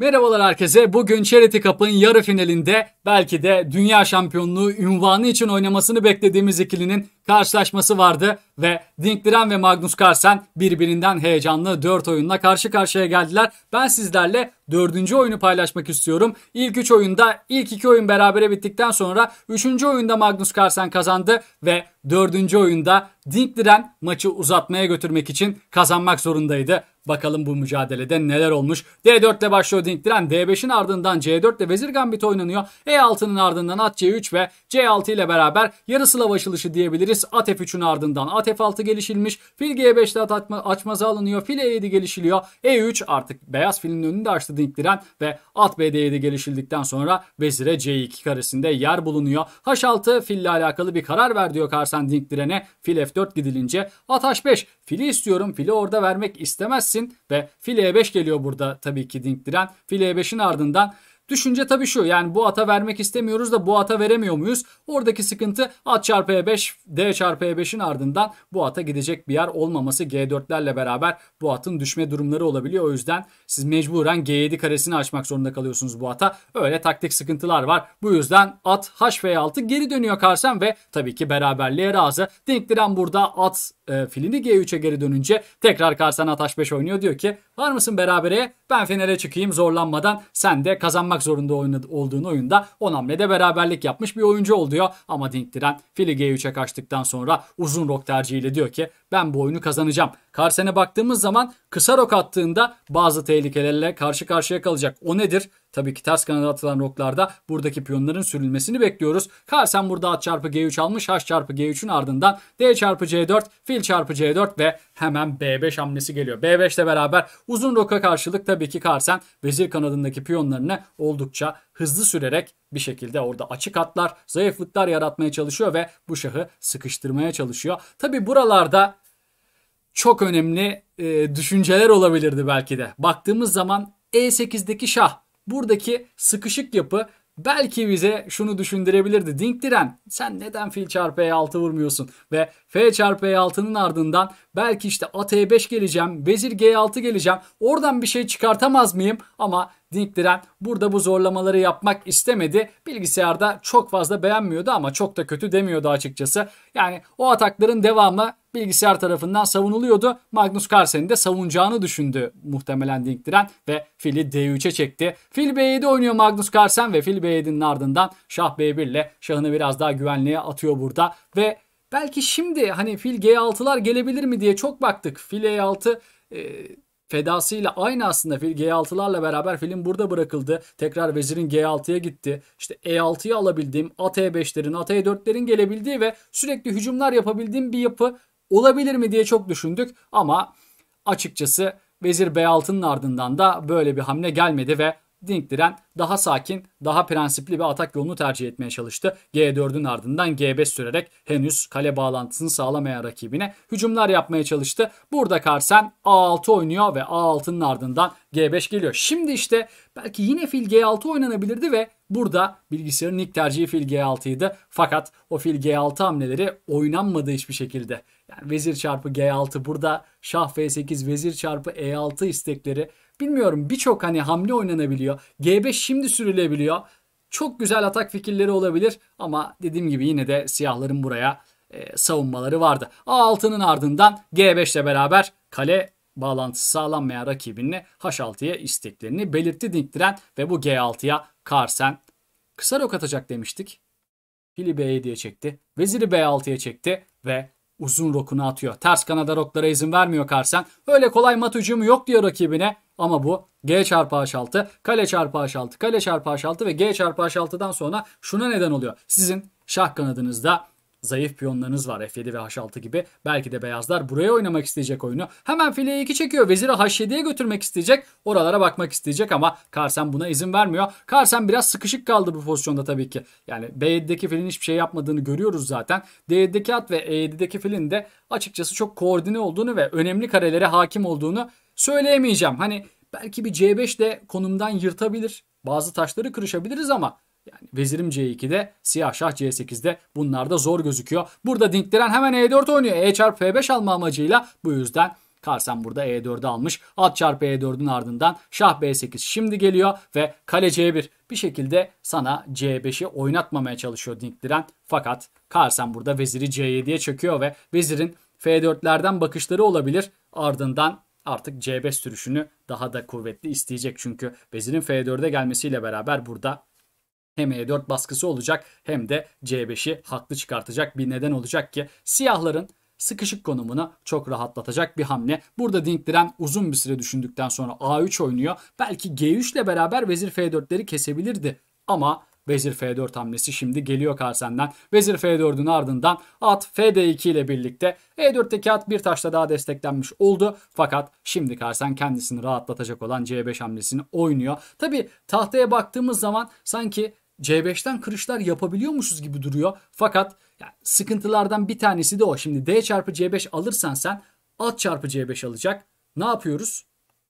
Merhabalar herkese. Bugün Charity Cup'ın yarı finalinde belki de dünya şampiyonluğu ünvanı için oynamasını beklediğimiz ikilinin karşılaşması vardı ve Dinkliren ve Magnus Carlsen birbirinden heyecanlı 4 oyunla karşı karşıya geldiler. Ben sizlerle 4. oyunu paylaşmak istiyorum. İlk 3 oyunda ilk 2 oyun berabere bittikten sonra 3. oyunda Magnus Carlsen kazandı ve 4. oyunda Dinkliren maçı uzatmaya götürmek için kazanmak zorundaydı. Bakalım bu mücadelede neler olmuş. D4 ile başlıyor Dinkliren. D5'in ardından C4 ile Vezir Gambit oynanıyor. E6'nın ardından at C3 ve C6 ile beraber yarı Slav diyebiliriz. Göreceğiz at F3'ün ardından at F6 gelişilmiş. Fil G5'te at atma, açmaza alınıyor. Fil E7 gelişiliyor. E3 artık beyaz filin önünde açtı dinktiren ve at BD7 gelişildikten sonra vezire C2 karesinde yer bulunuyor. H6 fille alakalı bir karar ver diyor Karsen dinktirene. Fil F4 gidilince at H5 fili istiyorum. Fili orada vermek istemezsin ve fil E5 geliyor burada tabii ki dinktiren. Fil E5'in ardından Düşünce tabii şu yani bu ata vermek istemiyoruz da bu ata veremiyor muyuz? Oradaki sıkıntı at çarpı e5 d çarpı e5'in ardından bu ata gidecek bir yer olmaması g4'lerle beraber bu atın düşme durumları olabiliyor. O yüzden siz mecburen g7 karesini açmak zorunda kalıyorsunuz bu ata. Öyle taktik sıkıntılar var. Bu yüzden at h ve 6 geri dönüyor Karsen ve tabii ki beraberliğe razı. Denk burada at e, Filini G3'e geri dönünce tekrar Karsan Ataş 5 oynuyor. Diyor ki var mısın berabere? Ben Fener'e çıkayım zorlanmadan. Sen de kazanmak zorunda oynadı, olduğun oyunda 10 hamlede beraberlik yapmış bir oyuncu oluyor. Ama Dinktiren Fili G3'e kaçtıktan sonra uzun rok tercihiyle diyor ki ben bu oyunu kazanacağım. Karsene baktığımız zaman kısa rok attığında bazı tehlikelerle karşı karşıya kalacak. O nedir? Tabii ki ters kanada atılan roklarda buradaki piyonların sürülmesini bekliyoruz. Karsen burada at çarpı G3 almış. H çarpı G3'ün ardından D çarpı C4, fil çarpı C4 ve hemen B5 hamlesi geliyor. B5 ile beraber uzun roka karşılık tabii ki Karsen vezir kanadındaki piyonlarını oldukça hızlı sürerek bir şekilde orada açık hatlar, zayıflıklar yaratmaya çalışıyor ve bu şahı sıkıştırmaya çalışıyor. Tabii buralarda çok önemli e, düşünceler olabilirdi belki de. Baktığımız zaman E8'deki şah, buradaki sıkışık yapı belki bize şunu düşündürebilirdi. Dinktiren sen neden fil çarpı E6 vurmuyorsun? Ve F çarpı E6'nın ardından belki işte at E5 geleceğim, vezir G6 geleceğim. Oradan bir şey çıkartamaz mıyım? Ama Dinkdiren burada bu zorlamaları yapmak istemedi. Bilgisayarda çok fazla beğenmiyordu ama çok da kötü demiyordu açıkçası. Yani o atakların devamı bilgisayar tarafından savunuluyordu. Magnus Carlsen'in de savunacağını düşündü muhtemelen Dinkdiren ve fili D3'e çekti. Fil B7 oynuyor Magnus Carlsen ve fil B7'nin ardından şah B1 ile şahını biraz daha güvenliğe atıyor burada ve Belki şimdi hani fil G6'lar gelebilir mi diye çok baktık. Fil E6 e, e fedasıyla aynı aslında G6'larla beraber film burada bırakıldı. Tekrar vezirin G6'ya gitti. İşte E6'yı alabildiğim, at E5'lerin, at E4'lerin gelebildiği ve sürekli hücumlar yapabildiğim bir yapı olabilir mi diye çok düşündük ama açıkçası Vezir B6'nın ardından da böyle bir hamle gelmedi ve Dinkdiren daha sakin, daha prensipli bir atak yolunu tercih etmeye çalıştı. G4'ün ardından G5 sürerek henüz kale bağlantısını sağlamayan rakibine hücumlar yapmaya çalıştı. Burada Karsen A6 oynuyor ve A6'nın ardından G5 geliyor. Şimdi işte belki yine fil G6 oynanabilirdi ve Burada bilgisayarın ilk tercihi fil G6'ydı. Fakat o fil G6 hamleleri oynanmadı hiçbir şekilde. Yani vezir çarpı G6 burada şah F8 vezir çarpı E6 istekleri bilmiyorum birçok hani hamle oynanabiliyor. G5 şimdi sürülebiliyor. Çok güzel atak fikirleri olabilir ama dediğim gibi yine de siyahların buraya e, savunmaları vardı. A6'nın ardından G5 ile beraber kale bağlantısı sağlanmayan rakibini H6'ya isteklerini belirtti Dinkdiren ve bu G6'ya Karsen kısa rok atacak demiştik. Fili B7'ye çekti. Veziri B6'ya çekti ve uzun rokunu atıyor. Ters kanada roklara izin vermiyor Karsen. Öyle kolay mat hücumu yok diyor rakibine. Ama bu G çarpı H6, kale çarpı H6, kale çarpı H6 ve G çarpı H6'dan sonra şuna neden oluyor. Sizin şah kanadınızda zayıf piyonlarınız var F7 ve H6 gibi. Belki de beyazlar buraya oynamak isteyecek oyunu. Hemen fileye 2 çekiyor. Veziri H7'ye götürmek isteyecek. Oralara bakmak isteyecek ama Karsen buna izin vermiyor. Karsen biraz sıkışık kaldı bu pozisyonda tabii ki. Yani B7'deki filin hiçbir şey yapmadığını görüyoruz zaten. D7'deki at ve E7'deki filin de açıkçası çok koordine olduğunu ve önemli karelere hakim olduğunu söyleyemeyeceğim. Hani belki bir C5 de konumdan yırtabilir. Bazı taşları kırışabiliriz ama yani vezirim C2'de, siyah şah C8'de bunlar da zor gözüküyor. Burada dinktiren hemen E4 oynuyor. E çarpı F5 alma amacıyla bu yüzden Karsan burada E4'ü almış. At çarpı E4'ün ardından şah B8 şimdi geliyor ve kale C1 bir şekilde sana C5'i oynatmamaya çalışıyor Dinkdiren. Fakat Karsan burada veziri C7'ye çekiyor ve vezirin F4'lerden bakışları olabilir. Ardından artık C5 sürüşünü daha da kuvvetli isteyecek çünkü vezirin F4'e gelmesiyle beraber burada hem E4 baskısı olacak hem de C5'i haklı çıkartacak bir neden olacak ki siyahların sıkışık konumunu çok rahatlatacak bir hamle. Burada Dinkdiren uzun bir süre düşündükten sonra A3 oynuyor. Belki G3 ile beraber vezir F4'leri kesebilirdi ama Vezir F4 hamlesi şimdi geliyor Karsen'den. Vezir F4'ün ardından at Fd2 ile birlikte E4'teki at bir taşla daha desteklenmiş oldu. Fakat şimdi Karsen kendisini rahatlatacak olan C5 hamlesini oynuyor. Tabi tahtaya baktığımız zaman sanki C5'ten kırışlar yapabiliyor musunuz gibi duruyor. Fakat yani sıkıntılardan bir tanesi de o. Şimdi D çarpı C5 alırsan sen at çarpı C5 alacak. Ne yapıyoruz?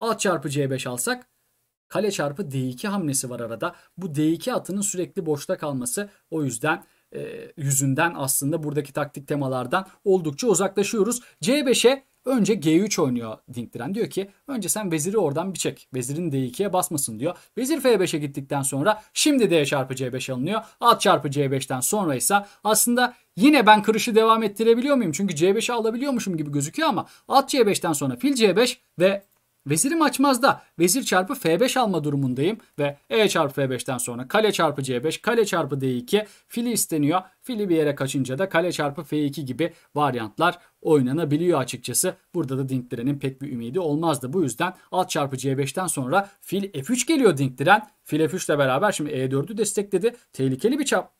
At çarpı C5 alsak kale çarpı D2 hamlesi var arada. Bu D2 atının sürekli boşta kalması o yüzden e, yüzünden aslında buradaki taktik temalardan oldukça uzaklaşıyoruz. C5'e Önce G3 oynuyor Dinkdiren. Diyor ki önce sen veziri oradan bir çek. Vezirin D2'ye basmasın diyor. Vezir F5'e gittikten sonra şimdi D çarpı C5 alınıyor. At çarpı C5'ten sonra ise aslında Yine ben kırışı devam ettirebiliyor muyum? Çünkü C5'i alabiliyormuşum gibi gözüküyor ama at C5'ten sonra fil C5 ve Vezirim açmazda vezir çarpı f5 alma durumundayım ve e çarpı f5'ten sonra kale çarpı c5, kale çarpı d2, fili isteniyor. Fili bir yere kaçınca da kale çarpı f2 gibi varyantlar oynanabiliyor açıkçası. Burada da Dinkdiren'in pek bir ümidi olmazdı. Bu yüzden alt çarpı c5'ten sonra fil f3 geliyor Dinkdiren. Fil f3 ile beraber şimdi e4'ü destekledi. Tehlikeli bir çap...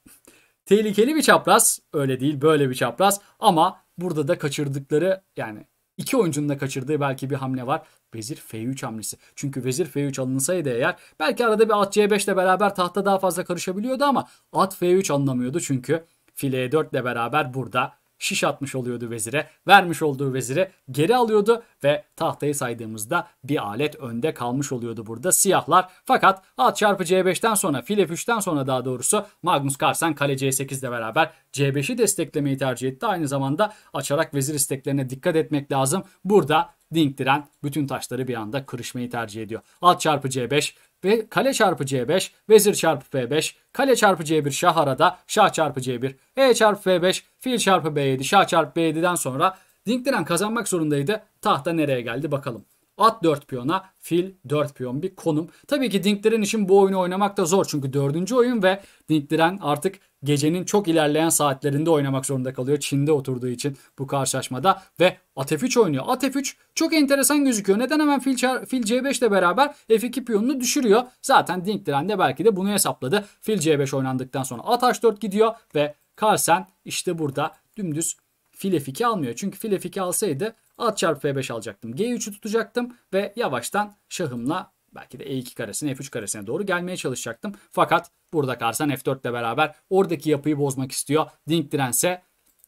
Tehlikeli bir çapraz. Öyle değil böyle bir çapraz. Ama burada da kaçırdıkları yani İki oyuncunun da kaçırdığı belki bir hamle var. Vezir F3 hamlesi. Çünkü Vezir F3 alınsaydı eğer belki arada bir at C5 ile beraber tahta daha fazla karışabiliyordu ama at F3 alınamıyordu çünkü fil E4 ile beraber burada şiş atmış oluyordu vezire. Vermiş olduğu veziri geri alıyordu ve tahtayı saydığımızda bir alet önde kalmış oluyordu burada siyahlar. Fakat at çarpı c5'ten sonra fil f3'ten sonra daha doğrusu Magnus Carlsen kale c 8le beraber c5'i desteklemeyi tercih etti. Aynı zamanda açarak vezir isteklerine dikkat etmek lazım. Burada Dink Diren bütün taşları bir anda kırışmayı tercih ediyor. Alt çarpı C5 ve kale çarpı C5, vezir çarpı F5, kale çarpı C1 şah arada, şah çarpı C1, E çarpı F5, fil çarpı B7, şah çarpı B7'den sonra Dink kazanmak zorundaydı. Tahta nereye geldi bakalım. At 4 piyona, fil 4 piyon bir konum. Tabii ki Dinkliren için bu oyunu oynamak da zor çünkü dördüncü oyun ve Dinkliren artık gecenin çok ilerleyen saatlerinde oynamak zorunda kalıyor. Çin'de oturduğu için bu karşılaşmada ve at F3 oynuyor. At F3 çok enteresan gözüküyor. Neden hemen fil, fil C5 ile beraber F2 piyonunu düşürüyor. Zaten Dinkliren de belki de bunu hesapladı. Fil C5 oynandıktan sonra at H4 gidiyor ve Carlsen işte burada dümdüz fil F2 almıyor. Çünkü fil F2 alsaydı At çarpı F5 alacaktım. G3'ü tutacaktım ve yavaştan şahımla belki de E2 karesine F3 karesine doğru gelmeye çalışacaktım. Fakat burada Karsan F4 ile beraber oradaki yapıyı bozmak istiyor. Dink dirense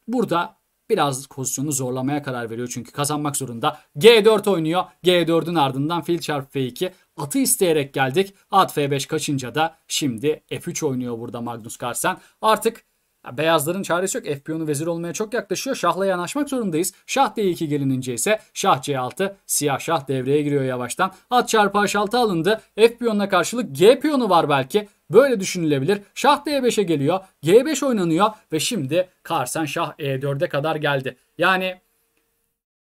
burada biraz pozisyonu zorlamaya karar veriyor çünkü kazanmak zorunda. G4 oynuyor. G4'ün ardından fil çarpı F2. Atı isteyerek geldik. At F5 kaçınca da şimdi F3 oynuyor burada Magnus Carlsen. Artık Beyazların çaresi yok. F piyonu vezir olmaya çok yaklaşıyor. Şahla yanaşmak zorundayız. Şah D2 gelinince ise şah C6 siyah şah devreye giriyor yavaştan. At çarpı H6 alındı. F piyonuna karşılık G piyonu var belki. Böyle düşünülebilir. Şah D5'e geliyor. G5 oynanıyor ve şimdi Karsen şah E4'e kadar geldi. Yani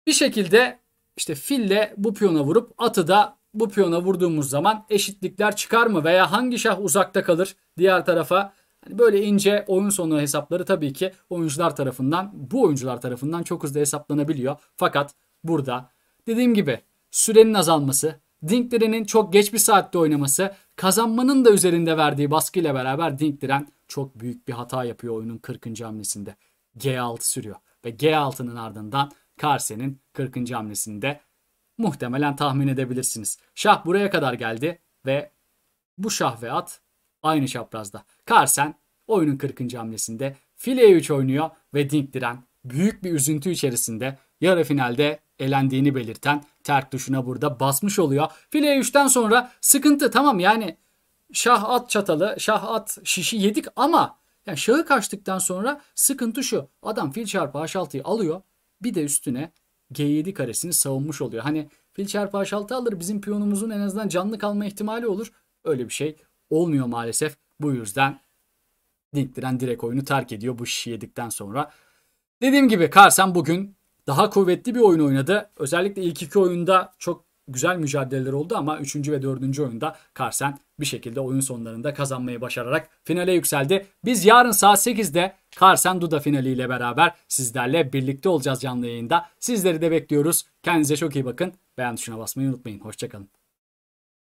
bir şekilde işte fille bu piyona vurup atı da bu piyona vurduğumuz zaman eşitlikler çıkar mı veya hangi şah uzakta kalır diğer tarafa yani böyle ince oyun sonu hesapları tabii ki oyuncular tarafından, bu oyuncular tarafından çok hızlı hesaplanabiliyor. Fakat burada dediğim gibi sürenin azalması, Dinklerinin çok geç bir saatte oynaması, kazanmanın da üzerinde verdiği baskıyla beraber Dinkliren çok büyük bir hata yapıyor oyunun 40. hamlesinde. G6 sürüyor ve G6'nın ardından Karsen'in 40. hamlesinde muhtemelen tahmin edebilirsiniz. Şah buraya kadar geldi ve bu şah ve at aynı çaprazda. Carlsen oyunun 40. hamlesinde fileye 3 oynuyor ve Dinkdiren büyük bir üzüntü içerisinde yarı finalde elendiğini belirten terk tuşuna burada basmış oluyor. Fileye 3'ten sonra sıkıntı tamam yani şah at çatalı, şah at şişi yedik ama yani şahı kaçtıktan sonra sıkıntı şu. Adam fil çarpı h6'yı alıyor. Bir de üstüne g7 karesini savunmuş oluyor. Hani fil çarpı h6 alır bizim piyonumuzun en azından canlı kalma ihtimali olur. Öyle bir şey olmuyor maalesef. Bu yüzden Dinktiren direkt oyunu terk ediyor bu şişi yedikten sonra. Dediğim gibi Carson bugün daha kuvvetli bir oyun oynadı. Özellikle ilk iki oyunda çok güzel mücadeleler oldu ama 3. ve 4. oyunda Carson bir şekilde oyun sonlarında kazanmayı başararak finale yükseldi. Biz yarın saat 8'de Carson Duda finaliyle beraber sizlerle birlikte olacağız canlı yayında. Sizleri de bekliyoruz. Kendinize çok iyi bakın. Beğen tuşuna basmayı unutmayın. Hoşçakalın.